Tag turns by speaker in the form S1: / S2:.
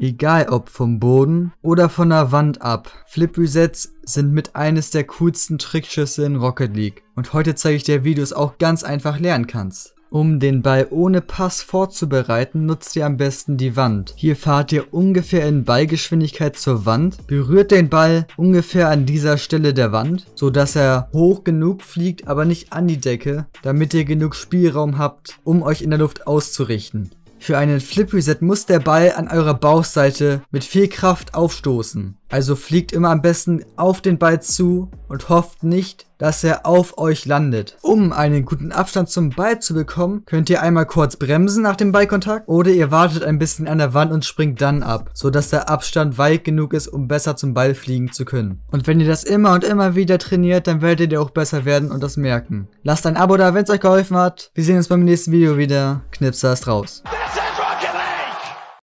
S1: Egal ob vom Boden oder von der Wand ab, Flip Resets sind mit eines der coolsten Trickschüsse in Rocket League und heute zeige ich dir, wie du es auch ganz einfach lernen kannst. Um den Ball ohne Pass vorzubereiten, nutzt ihr am besten die Wand. Hier fahrt ihr ungefähr in Ballgeschwindigkeit zur Wand, berührt den Ball ungefähr an dieser Stelle der Wand, so dass er hoch genug fliegt, aber nicht an die Decke, damit ihr genug Spielraum habt, um euch in der Luft auszurichten. Für einen Flip Reset muss der Ball an eurer Bauchseite mit viel Kraft aufstoßen. Also fliegt immer am besten auf den Ball zu und hofft nicht, dass er auf euch landet. Um einen guten Abstand zum Ball zu bekommen, könnt ihr einmal kurz bremsen nach dem Ballkontakt oder ihr wartet ein bisschen an der Wand und springt dann ab, sodass der Abstand weit genug ist, um besser zum Ball fliegen zu können. Und wenn ihr das immer und immer wieder trainiert, dann werdet ihr auch besser werden und das merken. Lasst ein Abo da, wenn es euch geholfen hat. Wir sehen uns beim nächsten Video wieder.
S2: Knipser ist raus.